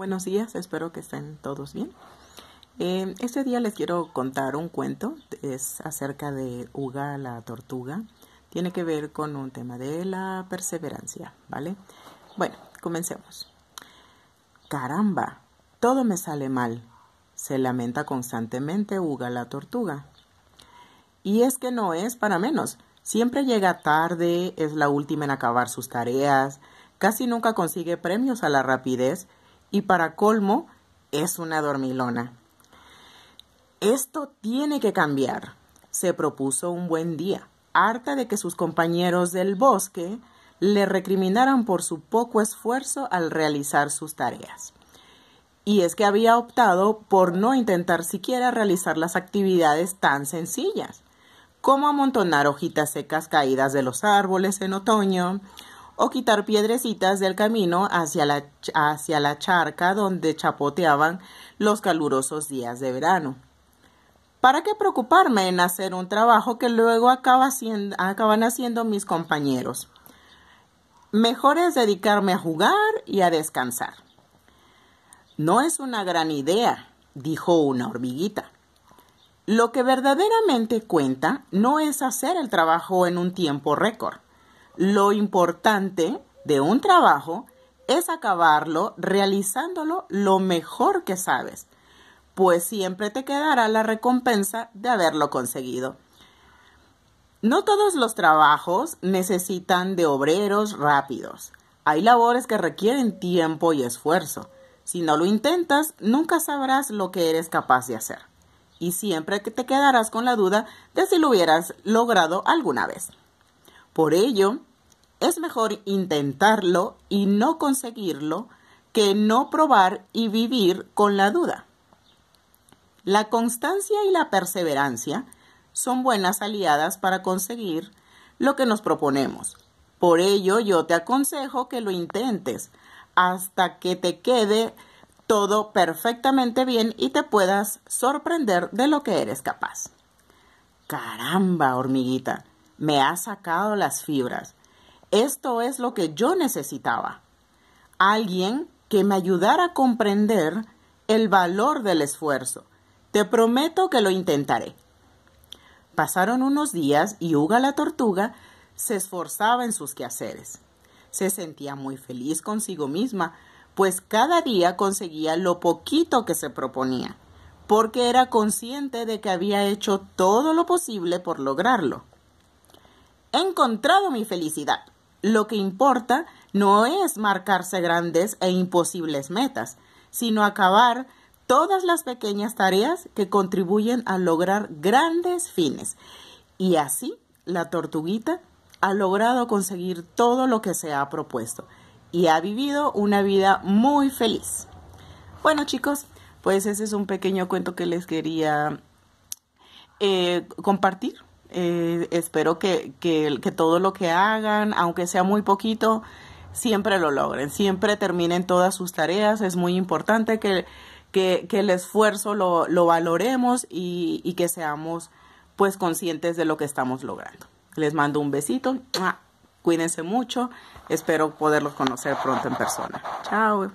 Buenos días, espero que estén todos bien. Eh, este día les quiero contar un cuento, es acerca de Uga la tortuga. Tiene que ver con un tema de la perseverancia, ¿vale? Bueno, comencemos. Caramba, todo me sale mal, se lamenta constantemente Uga la tortuga. Y es que no es para menos. Siempre llega tarde, es la última en acabar sus tareas, casi nunca consigue premios a la rapidez y para colmo es una dormilona. Esto tiene que cambiar, se propuso un buen día, harta de que sus compañeros del bosque le recriminaran por su poco esfuerzo al realizar sus tareas. Y es que había optado por no intentar siquiera realizar las actividades tan sencillas, como amontonar hojitas secas caídas de los árboles en otoño, o quitar piedrecitas del camino hacia la, charca donde chapoteaban los calurosos días de verano. ¿Para qué preocuparme en hacer un trabajo que luego acaban haciendo mis compañeros? Mejor es dedicarme a jugar y a descansar. No es una gran idea, dijo una hormiguita. Lo que verdaderamente cuenta no es hacer el trabajo en un tiempo récord, lo importante de un trabajo es acabarlo realizándolo lo mejor que sabes, pues siempre te quedará la recompensa de haberlo conseguido. No todos los trabajos necesitan de obreros rápidos. Hay labores que requieren tiempo y esfuerzo. Si no lo intentas, nunca sabrás lo que eres capaz de hacer. Y siempre te quedarás con la duda de si lo hubieras logrado alguna vez. Por ello, es mejor intentarlo y no conseguirlo que no probar y vivir con la duda. La constancia y la perseverancia son buenas aliadas para conseguir lo que nos proponemos. Por ello yo te aconsejo que lo intentes hasta que te quede todo perfectamente bien y te puedas sorprender de lo que eres capaz. Caramba, hormiguita, me ha sacado las fibras. Esto es lo que yo necesitaba. Alguien que me ayudara a comprender el valor del esfuerzo. Te prometo que lo intentaré. Pasaron unos días y Uga la tortuga se esforzaba en sus quehaceres. Se sentía muy feliz consigo misma, pues cada día conseguía lo poquito que se proponía, porque era consciente de que había hecho todo lo posible por lograrlo. He encontrado mi felicidad, lo que importa no es marcarse grandes e imposibles metas, sino acabar todas las pequeñas tareas que contribuyen a lograr grandes fines. Y así la tortuguita ha logrado conseguir todo lo que se ha propuesto y ha vivido una vida muy feliz. Bueno chicos, pues ese es un pequeño cuento que les quería eh, compartir. Eh, espero que, que, todo lo que hagan, aunque sea muy poquito, siempre lo logren, siempre terminen todas sus tareas. Es muy importante que, que, el esfuerzo lo, valoremos y, que seamos pues conscientes de lo que estamos logrando. Les mando un besito, ah, cuídense mucho, espero poderlos conocer pronto en persona. Chao.